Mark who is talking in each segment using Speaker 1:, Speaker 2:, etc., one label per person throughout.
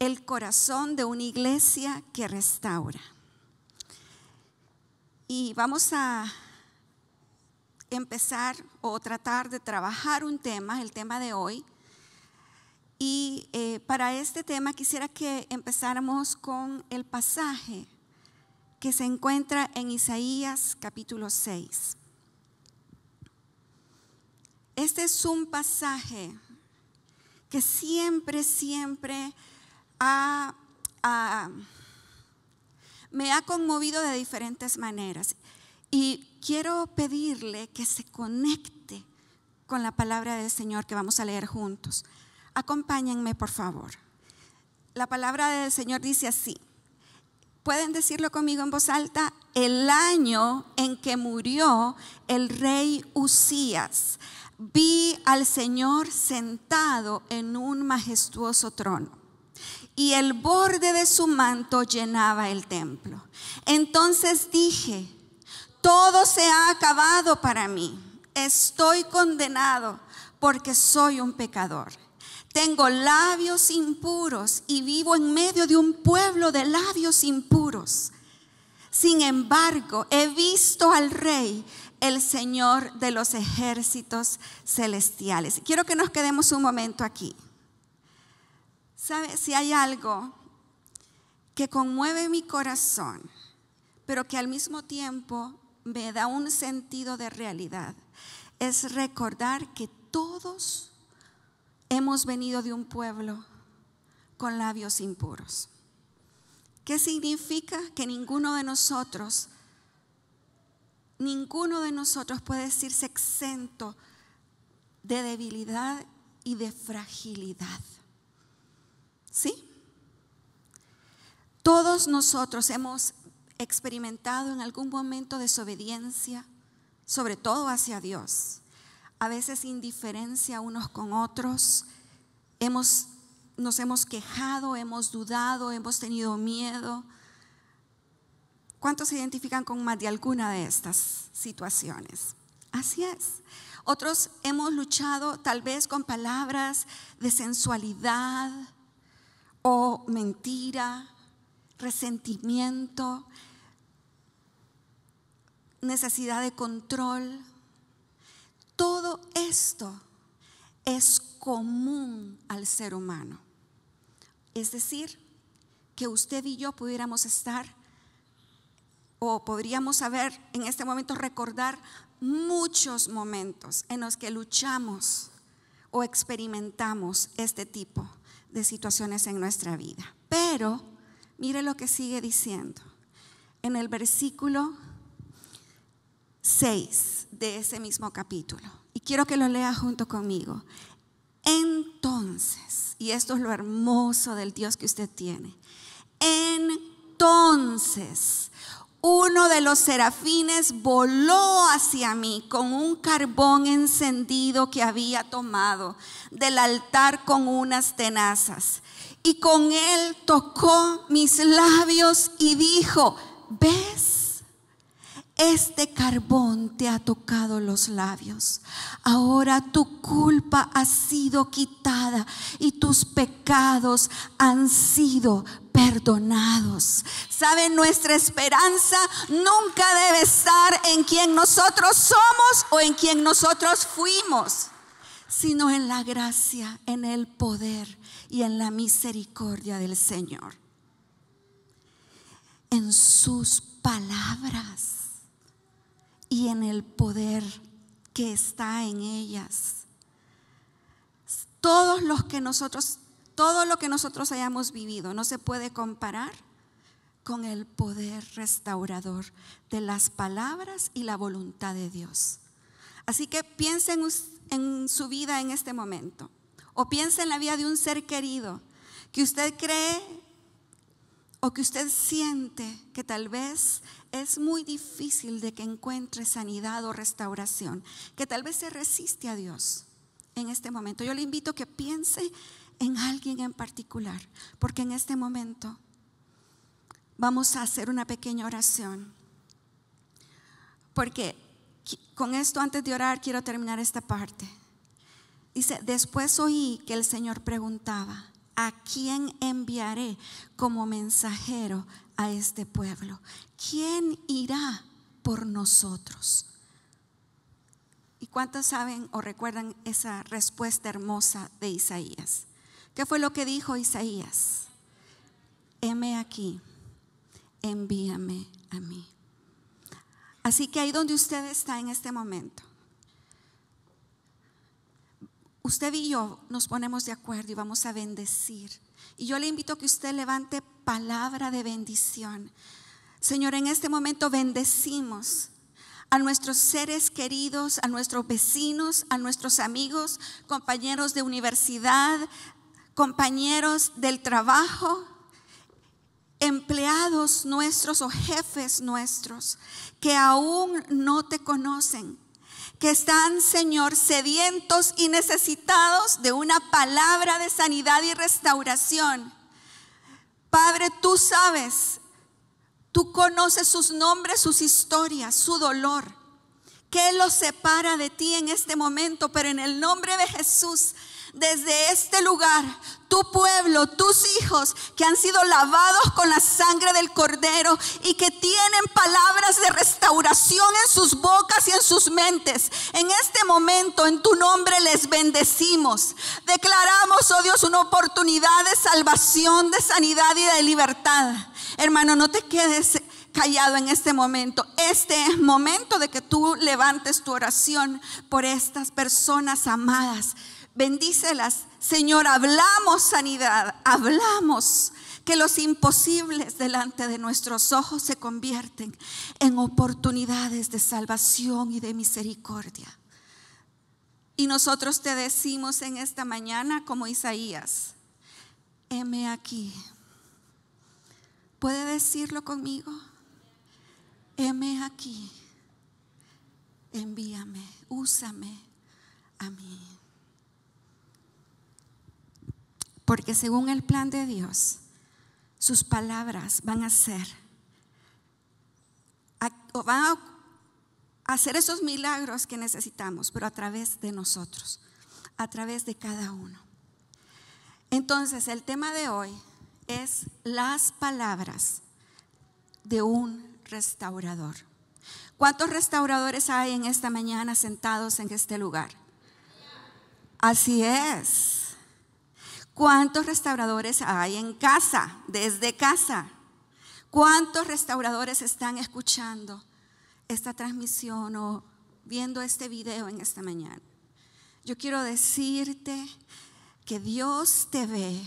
Speaker 1: el corazón de una iglesia que restaura. Y vamos a empezar o tratar de trabajar un tema, el tema de hoy. Y eh, para este tema quisiera que empezáramos con el pasaje que se encuentra en Isaías capítulo 6. Este es un pasaje que siempre, siempre me ha conmovido de diferentes maneras. Y quiero pedirle que se conecte con la palabra del Señor que vamos a leer juntos. Acompáñenme, por favor. La palabra del Señor dice así. Pueden decirlo conmigo en voz alta. El año en que murió el rey Usías, vi al Señor sentado en un majestuoso trono y el borde de su manto llenaba el templo. Entonces dije, todo se ha acabado para mí, estoy condenado porque soy un pecador. Tengo labios impuros y vivo en medio de un pueblo de labios impuros. Sin embargo, he visto al Rey, el Señor de los ejércitos celestiales. Quiero que nos quedemos un momento aquí si hay algo que conmueve mi corazón, pero que al mismo tiempo me da un sentido de realidad? Es recordar que todos hemos venido de un pueblo con labios impuros. ¿Qué significa? Que ninguno de nosotros, ninguno de nosotros puede decirse exento de debilidad y de fragilidad. ¿Sí? Todos nosotros hemos experimentado en algún momento desobediencia, sobre todo hacia Dios. A veces indiferencia unos con otros. nos hemos quejado, hemos dudado, hemos tenido miedo. ¿Cuántos se identifican con más de alguna de estas situaciones? Así es. Otros hemos luchado tal vez con palabras de sensualidad, o oh, mentira, resentimiento, necesidad de control. Todo esto es común al ser humano. Es decir, que usted y yo pudiéramos estar o podríamos saber en este momento recordar muchos momentos en los que luchamos o experimentamos este tipo de situaciones en nuestra vida. Pero mire lo que sigue diciendo. En el versículo 6 de ese mismo capítulo. Y quiero que lo lea junto conmigo. Entonces, y esto es lo hermoso del Dios que usted tiene, entonces uno de los serafines voló hacia mí con un carbón encendido que había tomado del altar con unas tenazas. Y con él tocó mis labios y dijo, ¿ves? este carbón te ha tocado los labios. Ahora tu culpa ha sido quitada y tus pecados han sido perdonados. Saben, nuestra esperanza nunca debe estar en quien nosotros somos o en quien nosotros fuimos, sino en la gracia, en el poder y en la misericordia del Señor. En sus palabras y en el poder que está en ellas. Todos los que nosotros, todo lo que nosotros hayamos vivido no se puede comparar con el poder restaurador de las palabras y la voluntad de Dios. Así que piensen en su vida en este momento o piensen en la vida de un ser querido que usted cree o que usted siente que tal vez es muy difícil de que encuentre sanidad o restauración, que tal vez se resiste a Dios en este momento. Yo le invito a que piense en alguien en particular, porque en este momento vamos a hacer una pequeña oración. Porque con esto, antes de orar, quiero terminar esta parte. Dice, después oí que el Señor preguntaba, ¿a quién enviaré como mensajero a este pueblo? ¿Quién irá por nosotros? ¿Y cuántos saben o recuerdan esa respuesta hermosa de Isaías? ¿Qué fue lo que dijo Isaías? Heme aquí, envíame a mí. Así que ahí donde usted está en este momento, usted y yo nos ponemos de acuerdo y vamos a bendecir. Y yo le invito a que usted levante palabra de bendición. Señor, en este momento bendecimos a nuestros seres queridos, a nuestros vecinos, a nuestros amigos, compañeros de universidad, compañeros del trabajo, empleados nuestros o jefes nuestros que aún no te conocen, que están, Señor, sedientos y necesitados de una palabra de sanidad y restauración. Padre, tú sabes, tú conoces sus nombres, sus historias, su dolor. Que los separa de ti en este momento? Pero en el nombre de Jesús, desde este lugar, tu pueblo, tus hijos que han sido lavados con la sangre del cordero y que tienen palabras de restauración en sus bocas y en sus mentes. En este momento, en tu nombre les bendecimos. Declaramos, oh Dios, una oportunidad de salvación, de sanidad y de libertad. Hermano, no te quedes callado en este momento. Este es momento de que tú levantes tu oración por estas personas amadas Bendícelas, Señor, hablamos sanidad, hablamos que los imposibles delante de nuestros ojos se convierten en oportunidades de salvación y de misericordia. Y nosotros te decimos en esta mañana, como Isaías, heme aquí. ¿Puede decirlo conmigo? Heme aquí. Envíame, úsame a mí. Porque según el plan de Dios, sus palabras van a ser, van a hacer esos milagros que necesitamos, pero a través de nosotros, a través de cada uno. Entonces, el tema de hoy es las palabras de un restaurador. ¿Cuántos restauradores hay en esta mañana sentados en este lugar? Así es. ¿Cuántos restauradores hay en casa, desde casa? ¿Cuántos restauradores están escuchando esta transmisión o viendo este video en esta mañana? Yo quiero decirte que Dios te ve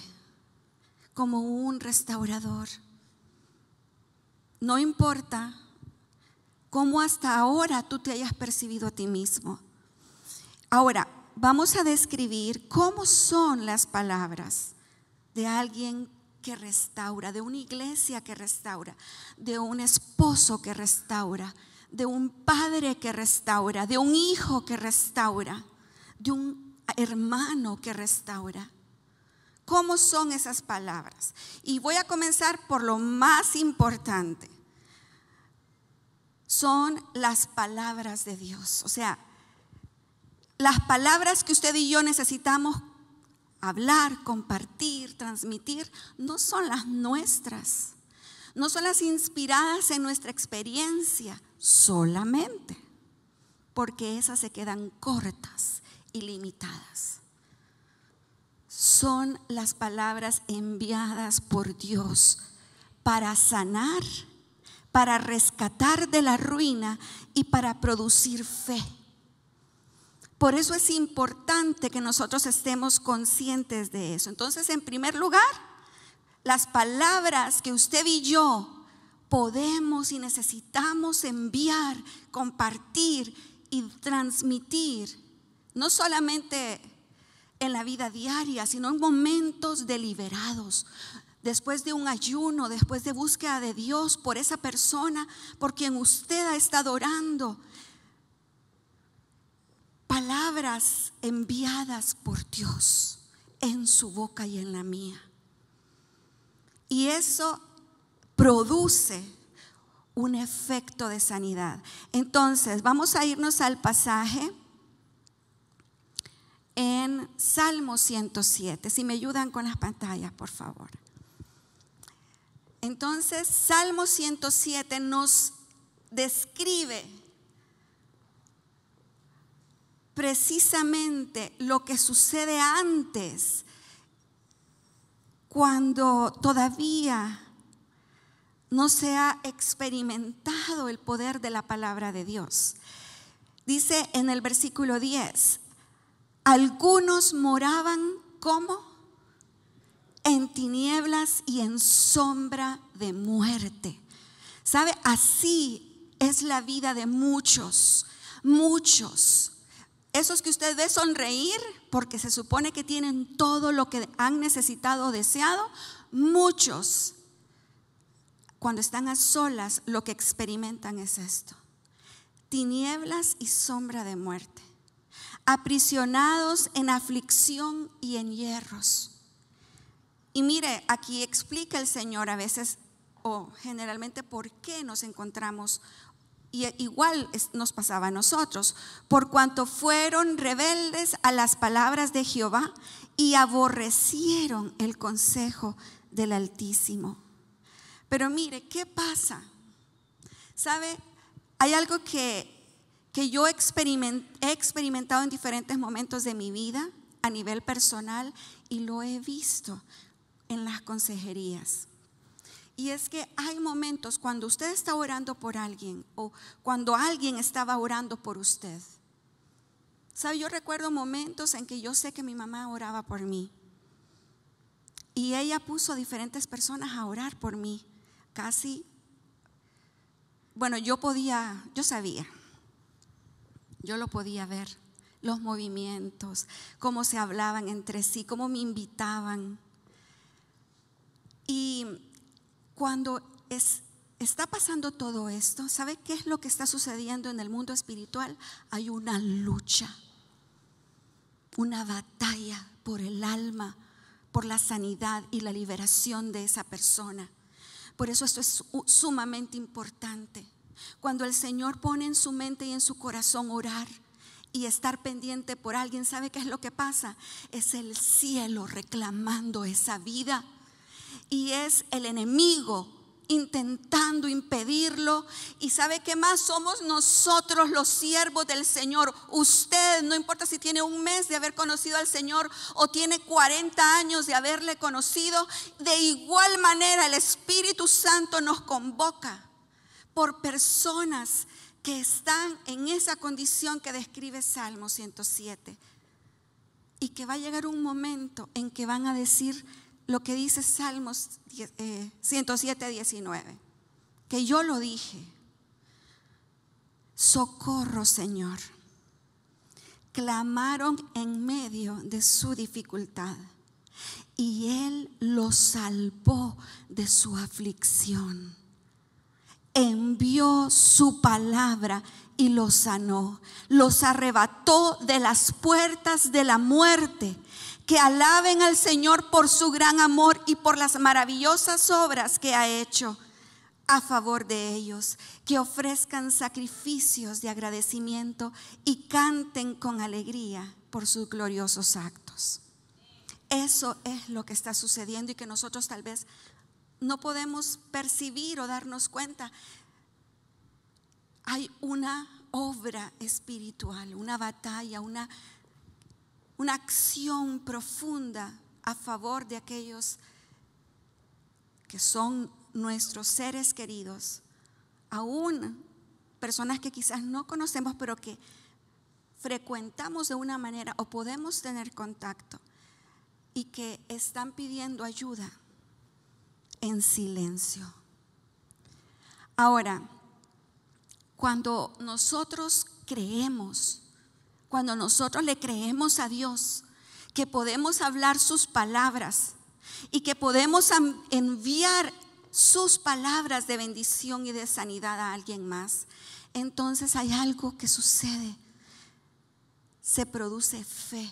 Speaker 1: como un restaurador. No importa cómo hasta ahora tú te hayas percibido a ti mismo. Ahora, vamos a describir cómo son las palabras de alguien que restaura, de una iglesia que restaura, de un esposo que restaura, de un padre que restaura, de un hijo que restaura, de un hermano que restaura. ¿Cómo son esas palabras? Y voy a comenzar por lo más importante. Son las palabras de Dios. O sea, las palabras que usted y yo necesitamos hablar, compartir, transmitir, no son las nuestras, no son las inspiradas en nuestra experiencia solamente, porque esas se quedan cortas y limitadas. Son las palabras enviadas por Dios para sanar, para rescatar de la ruina y para producir fe por eso es importante que nosotros estemos conscientes de eso. Entonces, en primer lugar, las palabras que usted y yo podemos y necesitamos enviar, compartir y transmitir, no solamente en la vida diaria, sino en momentos deliberados, después de un ayuno, después de búsqueda de Dios por esa persona por quien usted ha estado orando palabras enviadas por Dios en su boca y en la mía. Y eso produce un efecto de sanidad. Entonces, vamos a irnos al pasaje en Salmo 107. Si me ayudan con las pantallas, por favor. Entonces, Salmo 107 nos describe precisamente lo que sucede antes, cuando todavía no se ha experimentado el poder de la palabra de Dios. Dice en el versículo 10, algunos moraban como en tinieblas y en sombra de muerte. ¿Sabe? Así es la vida de muchos, muchos esos que usted ve sonreír porque se supone que tienen todo lo que han necesitado o deseado, muchos cuando están a solas lo que experimentan es esto. Tinieblas y sombra de muerte. Aprisionados en aflicción y en hierros. Y mire, aquí explica el Señor a veces o generalmente por qué nos encontramos y igual nos pasaba a nosotros, por cuanto fueron rebeldes a las palabras de Jehová y aborrecieron el consejo del Altísimo. Pero mire, ¿qué pasa? ¿Sabe? Hay algo que, yo he experimentado en diferentes momentos de mi vida, a nivel personal, y lo he visto en las consejerías. Y es que hay momentos cuando usted está orando por alguien o cuando alguien estaba orando por usted. ¿Sabe? Yo recuerdo momentos en que yo sé que mi mamá oraba por mí. Y ella puso a diferentes personas a orar por mí. Casi, bueno, yo podía, yo sabía, yo lo podía ver, los movimientos, cómo se hablaban entre sí, cómo me invitaban. Y cuando es, está pasando todo esto, ¿sabe qué es lo que está sucediendo en el mundo espiritual? Hay una lucha, una batalla por el alma, por la sanidad y la liberación de esa persona. Por eso esto es sumamente importante. Cuando el Señor pone en su mente y en su corazón orar y estar pendiente por alguien, ¿sabe qué es lo que pasa? Es el cielo reclamando esa vida y es el enemigo intentando impedirlo. ¿Y sabe qué más? Somos nosotros los siervos del Señor. Usted, no importa si tiene un mes de haber conocido al Señor o tiene 40 años de haberle conocido, de igual manera el Espíritu Santo nos convoca por personas que están en esa condición que describe Salmo 107. Y que va a llegar un momento en que van a decir, lo que dice Salmos 107, 19, eh, que yo lo dije. Socorro, Señor. Clamaron en medio de su dificultad y Él los salvó de su aflicción. Envió su palabra y los sanó. Los arrebató de las puertas de la muerte que alaben al Señor por su gran amor y por las maravillosas obras que ha hecho a favor de ellos, que ofrezcan sacrificios de agradecimiento y canten con alegría por sus gloriosos actos. Eso es lo que está sucediendo y que nosotros tal vez no podemos percibir o darnos cuenta. Hay una obra espiritual, una batalla, una una acción profunda a favor de aquellos que son nuestros seres queridos, aún personas que quizás no conocemos, pero que frecuentamos de una manera o podemos tener contacto y que están pidiendo ayuda en silencio. Ahora, cuando nosotros creemos cuando nosotros le creemos a Dios, que podemos hablar sus palabras y que podemos enviar sus palabras de bendición y de sanidad a alguien más, entonces hay algo que sucede. Se produce fe.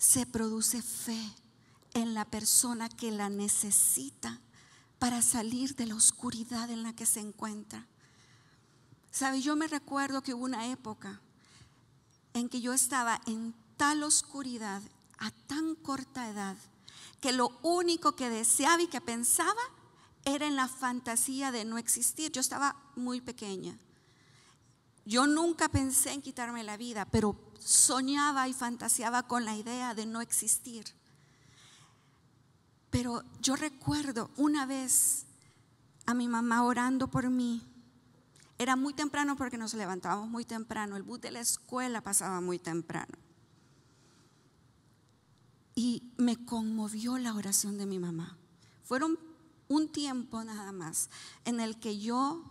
Speaker 1: Se produce fe en la persona que la necesita para salir de la oscuridad en la que se encuentra. Sabe, yo me recuerdo que hubo una época en que yo estaba en tal oscuridad a tan corta edad que lo único que deseaba y que pensaba era en la fantasía de no existir. Yo estaba muy pequeña. Yo nunca pensé en quitarme la vida, pero soñaba y fantaseaba con la idea de no existir. Pero yo recuerdo una vez a mi mamá orando por mí era muy temprano porque nos levantábamos muy temprano, el bus de la escuela pasaba muy temprano. Y me conmovió la oración de mi mamá. Fueron un tiempo nada más en el que yo,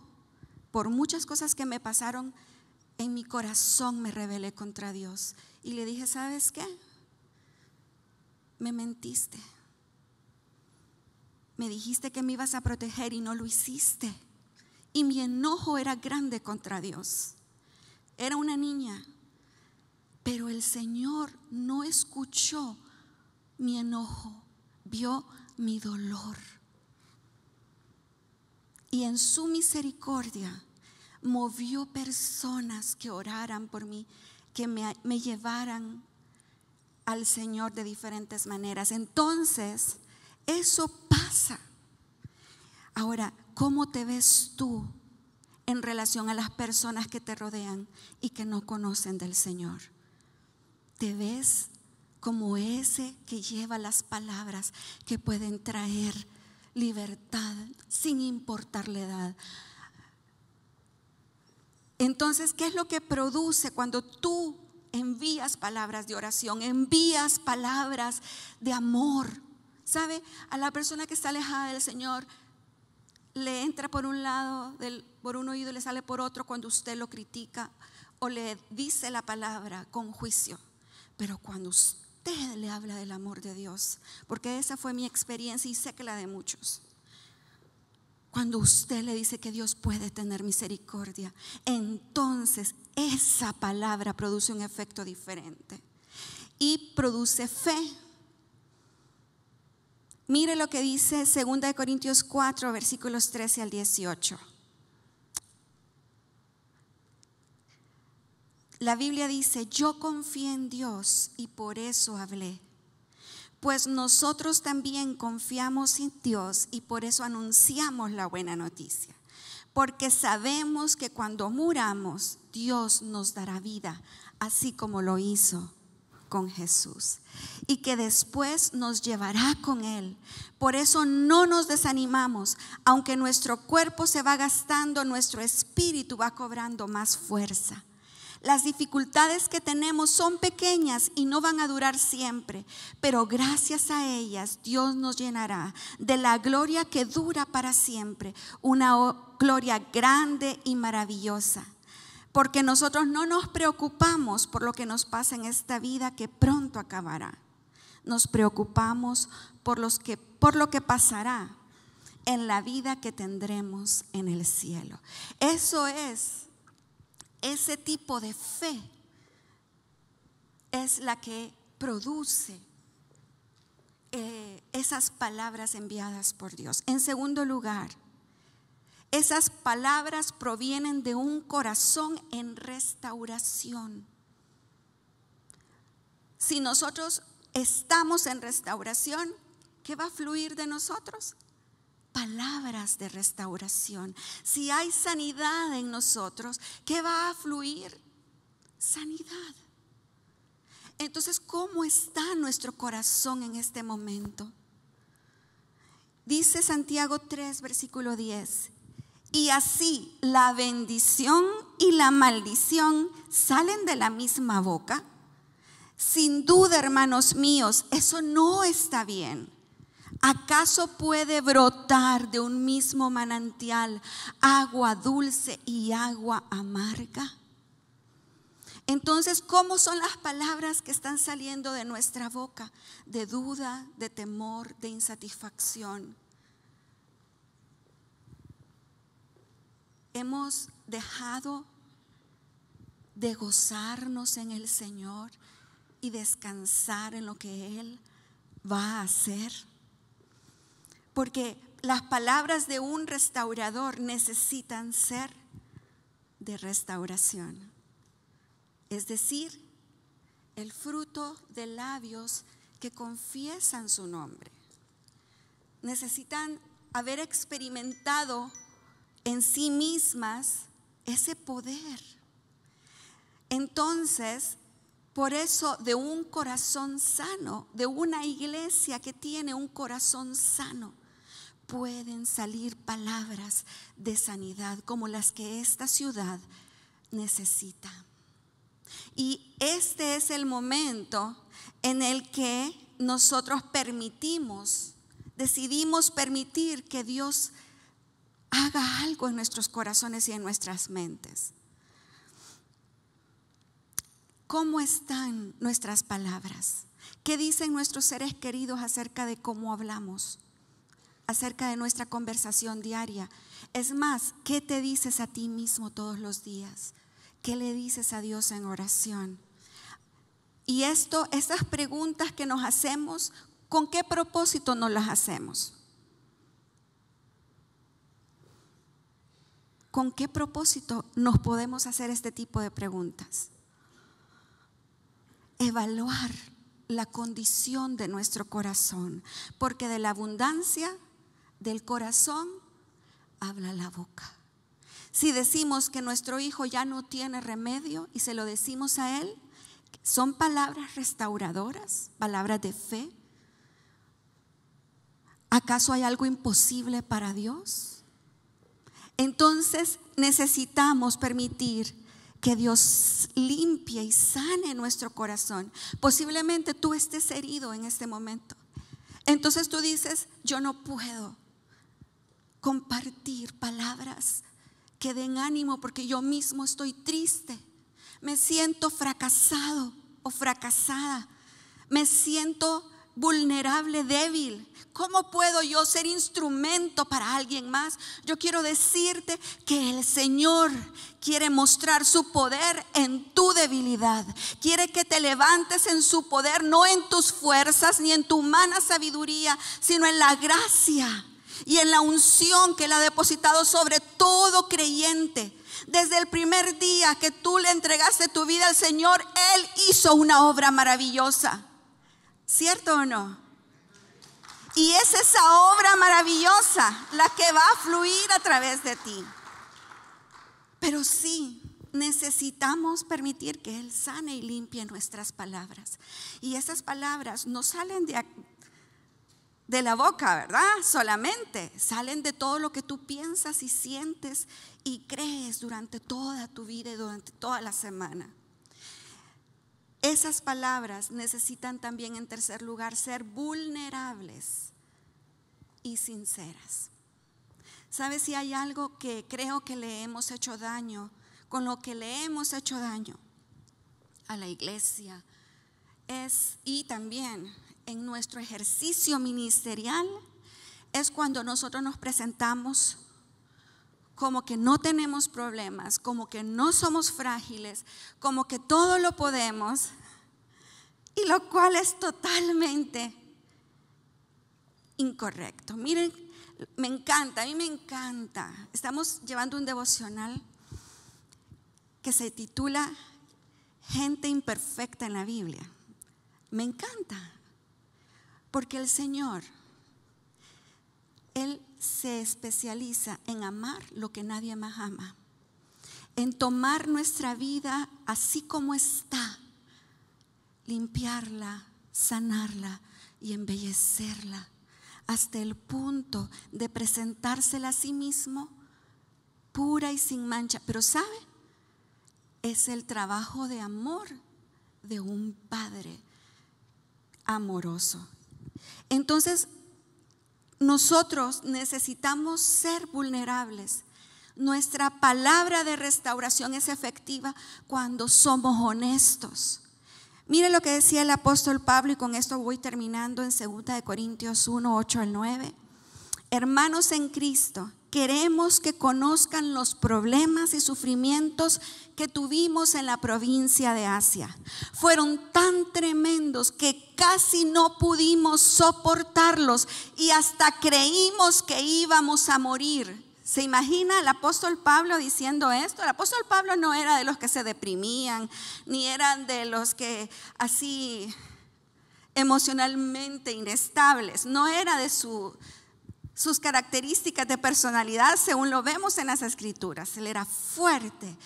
Speaker 1: por muchas cosas que me pasaron, en mi corazón me rebelé contra Dios y le dije, ¿sabes qué? Me mentiste. Me dijiste que me ibas a proteger y no lo hiciste y mi enojo era grande contra Dios. Era una niña, pero el Señor no escuchó mi enojo, vio mi dolor. Y en su misericordia movió personas que oraran por mí, que me, llevaran al Señor de diferentes maneras. Entonces, eso pasa Ahora, ¿cómo te ves tú en relación a las personas que te rodean y que no conocen del Señor? ¿Te ves como ese que lleva las palabras que pueden traer libertad sin importar la edad? Entonces, ¿qué es lo que produce cuando tú envías palabras de oración, envías palabras de amor? ¿Sabe? A la persona que está alejada del Señor, le entra por un lado, por un oído y le sale por otro cuando usted lo critica o le dice la palabra con juicio. Pero cuando usted le habla del amor de Dios, porque esa fue mi experiencia y sé que la de muchos. Cuando usted le dice que Dios puede tener misericordia, entonces esa palabra produce un efecto diferente y produce fe Mire lo que dice 2 Corintios 4, versículos 13 al 18. La Biblia dice, yo confié en Dios y por eso hablé. Pues nosotros también confiamos en Dios y por eso anunciamos la buena noticia. Porque sabemos que cuando muramos, Dios nos dará vida, así como lo hizo con Jesús y que después nos llevará con Él. Por eso no nos desanimamos, aunque nuestro cuerpo se va gastando, nuestro espíritu va cobrando más fuerza. Las dificultades que tenemos son pequeñas y no van a durar siempre, pero gracias a ellas Dios nos llenará de la gloria que dura para siempre, una gloria grande y maravillosa porque nosotros no nos preocupamos por lo que nos pasa en esta vida que pronto acabará. Nos preocupamos por, los que, por lo que pasará en la vida que tendremos en el cielo. Eso es, ese tipo de fe es la que produce eh, esas palabras enviadas por Dios. En segundo lugar, esas palabras provienen de un corazón en restauración. Si nosotros estamos en restauración, ¿qué va a fluir de nosotros? Palabras de restauración. Si hay sanidad en nosotros, ¿qué va a fluir? Sanidad. Entonces, ¿cómo está nuestro corazón en este momento? Dice Santiago 3, versículo 10. Y así la bendición y la maldición salen de la misma boca. Sin duda, hermanos míos, eso no está bien. ¿Acaso puede brotar de un mismo manantial agua dulce y agua amarga? Entonces, ¿cómo son las palabras que están saliendo de nuestra boca? De duda, de temor, de insatisfacción. hemos dejado de gozarnos en el Señor y descansar en lo que Él va a hacer. Porque las palabras de un restaurador necesitan ser de restauración. Es decir, el fruto de labios que confiesan su nombre. Necesitan haber experimentado en sí mismas ese poder. Entonces, por eso de un corazón sano, de una iglesia que tiene un corazón sano, pueden salir palabras de sanidad como las que esta ciudad necesita. Y este es el momento en el que nosotros permitimos, decidimos permitir que Dios haga algo en nuestros corazones y en nuestras mentes. ¿Cómo están nuestras palabras? ¿Qué dicen nuestros seres queridos acerca de cómo hablamos? Acerca de nuestra conversación diaria. Es más, ¿qué te dices a ti mismo todos los días? ¿Qué le dices a Dios en oración? Y esto, esas preguntas que nos hacemos, ¿con qué propósito nos las hacemos? ¿Con qué propósito nos podemos hacer este tipo de preguntas? Evaluar la condición de nuestro corazón, porque de la abundancia del corazón habla la boca. Si decimos que nuestro hijo ya no tiene remedio y se lo decimos a él, son palabras restauradoras, palabras de fe. ¿Acaso hay algo imposible para Dios? Entonces necesitamos permitir que Dios limpie y sane nuestro corazón. Posiblemente tú estés herido en este momento. Entonces tú dices, yo no puedo compartir palabras que den ánimo porque yo mismo estoy triste. Me siento fracasado o fracasada. Me siento vulnerable, débil. ¿Cómo puedo yo ser instrumento para alguien más? Yo quiero decirte que el Señor quiere mostrar su poder en tu debilidad. Quiere que te levantes en su poder, no en tus fuerzas ni en tu humana sabiduría, sino en la gracia y en la unción que Él ha depositado sobre todo creyente. Desde el primer día que tú le entregaste tu vida al Señor, Él hizo una obra maravillosa. ¿Cierto o no? Y es esa obra maravillosa la que va a fluir a través de ti. Pero sí, necesitamos permitir que Él sane y limpie nuestras palabras. Y esas palabras no salen de, de la boca, ¿verdad? Solamente salen de todo lo que tú piensas y sientes y crees durante toda tu vida y durante toda la semana. Esas palabras necesitan también, en tercer lugar, ser vulnerables y sinceras. ¿Sabe si hay algo que creo que le hemos hecho daño, con lo que le hemos hecho daño a la iglesia? Es, y también en nuestro ejercicio ministerial, es cuando nosotros nos presentamos como que no tenemos problemas, como que no somos frágiles, como que todo lo podemos, y lo cual es totalmente incorrecto. Miren, me encanta, a mí me encanta. Estamos llevando un devocional que se titula Gente imperfecta en la Biblia. Me encanta, porque el Señor, Él se especializa en amar lo que nadie más ama, en tomar nuestra vida así como está, limpiarla, sanarla y embellecerla hasta el punto de presentársela a sí mismo pura y sin mancha. Pero ¿sabe? Es el trabajo de amor de un padre amoroso. Entonces, nosotros necesitamos ser vulnerables. Nuestra palabra de restauración es efectiva cuando somos honestos. Mire lo que decía el apóstol Pablo y con esto voy terminando en 2 Corintios 1, 8 al 9. Hermanos en Cristo, Queremos que conozcan los problemas y sufrimientos que tuvimos en la provincia de Asia. Fueron tan tremendos que casi no pudimos soportarlos y hasta creímos que íbamos a morir. ¿Se imagina el apóstol Pablo diciendo esto? El apóstol Pablo no era de los que se deprimían, ni eran de los que así emocionalmente inestables, no era de su sus características de personalidad según lo vemos en las escrituras. Él era fuerte,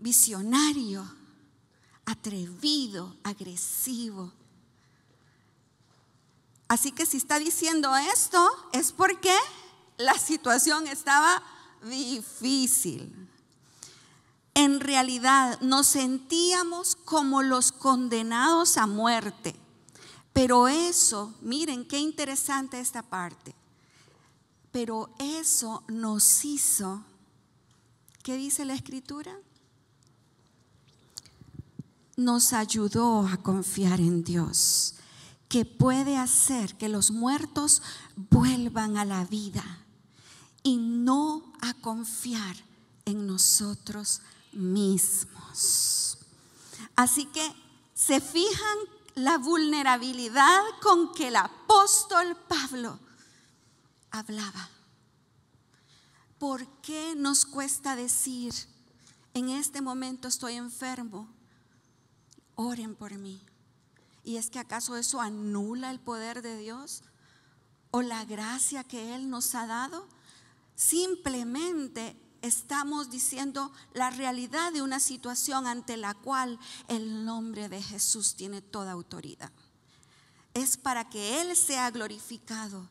Speaker 1: visionario, atrevido, agresivo. Así que si está diciendo esto es porque la situación estaba difícil. En realidad nos sentíamos como los condenados a muerte. Pero eso, miren qué interesante esta parte pero eso nos hizo, ¿qué dice la escritura? Nos ayudó a confiar en Dios, que puede hacer que los muertos vuelvan a la vida y no a confiar en nosotros mismos. Así que se fijan la vulnerabilidad con que el apóstol Pablo hablaba. ¿Por qué nos cuesta decir, en este momento estoy enfermo, oren por mí? ¿Y es que acaso eso anula el poder de Dios o la gracia que Él nos ha dado? Simplemente estamos diciendo la realidad de una situación ante la cual el nombre de Jesús tiene toda autoridad. Es para que Él sea glorificado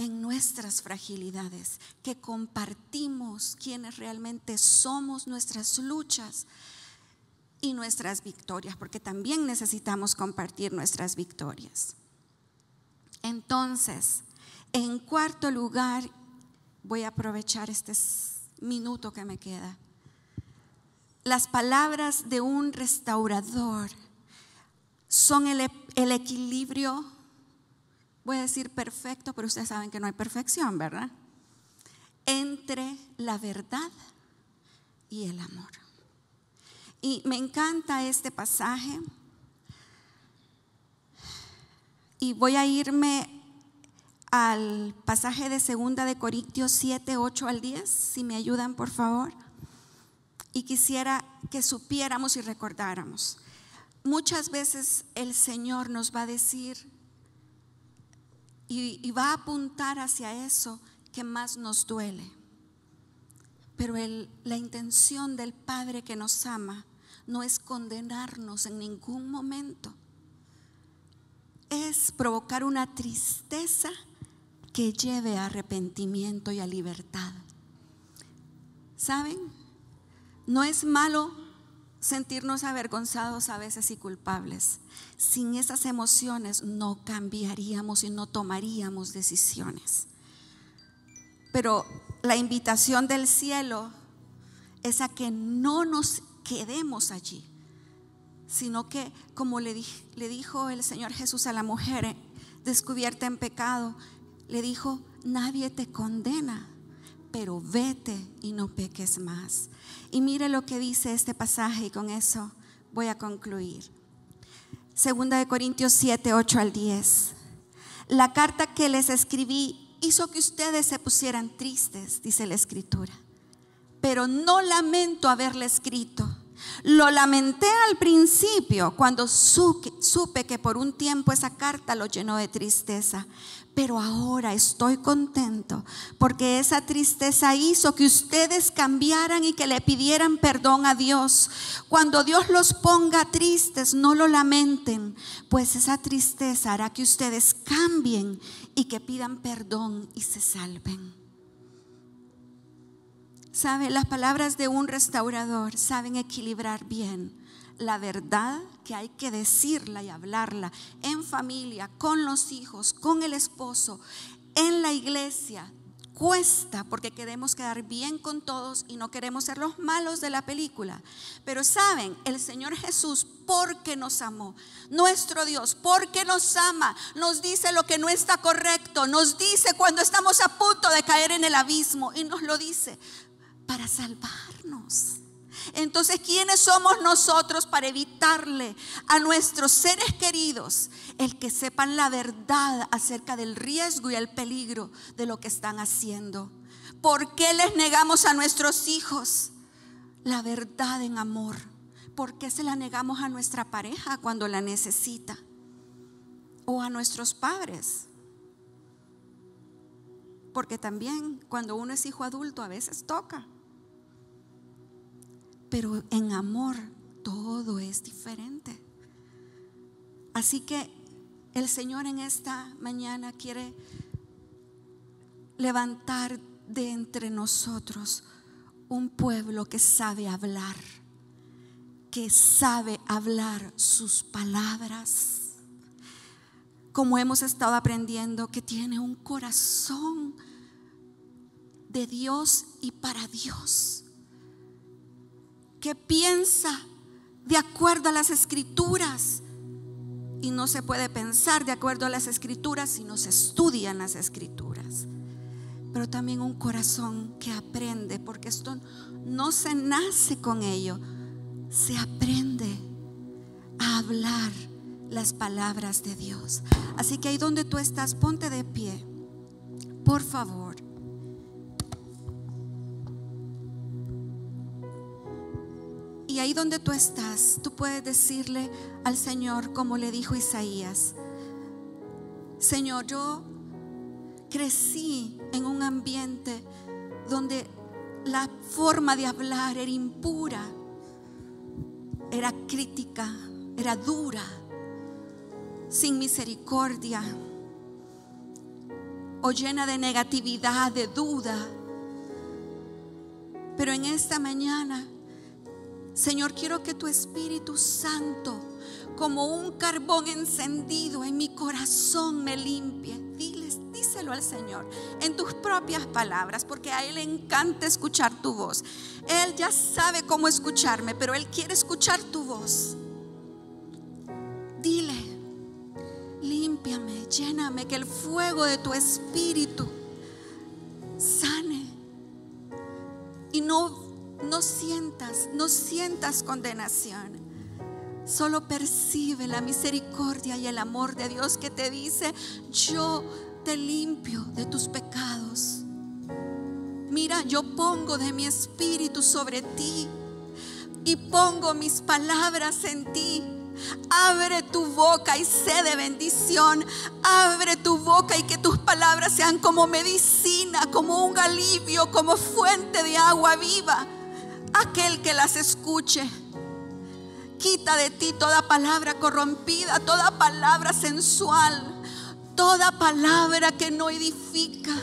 Speaker 1: en nuestras fragilidades, que compartimos quienes realmente somos nuestras luchas y nuestras victorias, porque también necesitamos compartir nuestras victorias. Entonces, en cuarto lugar, voy a aprovechar este minuto que me queda. Las palabras de un restaurador son el, el equilibrio voy a decir perfecto, pero ustedes saben que no hay perfección, ¿verdad? Entre la verdad y el amor. Y me encanta este pasaje. Y voy a irme al pasaje de segunda de Corintios 7, 8 al 10, si me ayudan por favor. Y quisiera que supiéramos y recordáramos. Muchas veces el Señor nos va a decir, y, va a apuntar hacia eso que más nos duele. Pero la intención del Padre que nos ama no es condenarnos en ningún momento, es provocar una tristeza que lleve a arrepentimiento y a libertad. ¿Saben? No es malo sentirnos avergonzados a veces y culpables. Sin esas emociones no cambiaríamos y no tomaríamos decisiones. Pero la invitación del cielo es a que no nos quedemos allí, sino que, como le, dijo el Señor Jesús a la mujer eh, descubierta en pecado, le dijo, nadie te condena, pero vete y no peques más. Y mire lo que dice este pasaje y con eso voy a concluir. Segunda de Corintios 7, 8 al 10. La carta que les escribí hizo que ustedes se pusieran tristes, dice la escritura. Pero no lamento haberle escrito lo lamenté al principio cuando supe que por un tiempo esa carta lo llenó de tristeza, pero ahora estoy contento porque esa tristeza hizo que ustedes cambiaran y que le pidieran perdón a Dios. Cuando Dios los ponga tristes, no lo lamenten, pues esa tristeza hará que ustedes cambien y que pidan perdón y se salven. Saben las palabras de un restaurador saben equilibrar bien la verdad que hay que decirla y hablarla en familia, con los hijos, con el esposo, en la iglesia. Cuesta porque queremos quedar bien con todos y no queremos ser los malos de la película. Pero saben, el Señor Jesús, porque nos amó, nuestro Dios, porque nos ama, nos dice lo que no está correcto, nos dice cuando estamos a punto de caer en el abismo y nos lo dice para salvarnos. Entonces, ¿quiénes somos nosotros para evitarle a nuestros seres queridos el que sepan la verdad acerca del riesgo y el peligro de lo que están haciendo? ¿Por qué les negamos a nuestros hijos la verdad en amor? ¿Por qué se la negamos a nuestra pareja cuando la necesita? ¿O a nuestros padres? Porque también cuando uno es hijo adulto a veces toca pero en amor todo es diferente. Así que el Señor en esta mañana quiere levantar de entre nosotros un pueblo que sabe hablar, que sabe hablar sus palabras. Como hemos estado aprendiendo, que tiene un corazón de Dios y para Dios que piensa de acuerdo a las escrituras. Y no se puede pensar de acuerdo a las escrituras si no se estudian las escrituras. Pero también un corazón que aprende, porque esto no se nace con ello, se aprende a hablar las palabras de Dios. Así que ahí donde tú estás, ponte de pie, por favor. ahí donde tú estás, tú puedes decirle al Señor, como le dijo Isaías, Señor, yo crecí en un ambiente donde la forma de hablar era impura, era crítica, era dura, sin misericordia o llena de negatividad, de duda. Pero en esta mañana Señor, quiero que tu Espíritu Santo, como un carbón encendido en mi corazón, me limpie. Diles, díselo al Señor en tus propias palabras, porque a Él le encanta escuchar tu voz. Él ya sabe cómo escucharme, pero Él quiere escuchar tu voz. Dile, límpiame, lléname, que el fuego de tu Espíritu sane y no no sientas, no sientas condenación. Solo percibe la misericordia y el amor de Dios que te dice, yo te limpio de tus pecados. Mira, yo pongo de mi espíritu sobre ti y pongo mis palabras en ti. Abre tu boca y sé de bendición. Abre tu boca y que tus palabras sean como medicina, como un alivio, como fuente de agua viva aquel que las escuche. Quita de ti toda palabra corrompida, toda palabra sensual, toda palabra que no edifica.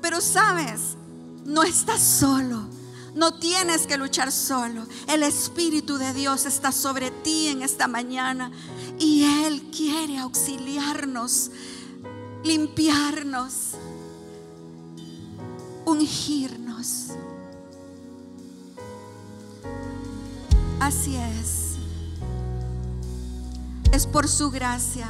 Speaker 1: Pero sabes, no estás solo. No tienes que luchar solo. El Espíritu de Dios está sobre ti en esta mañana y Él quiere auxiliarnos, limpiarnos, ungirnos. Así es. Es por su gracia.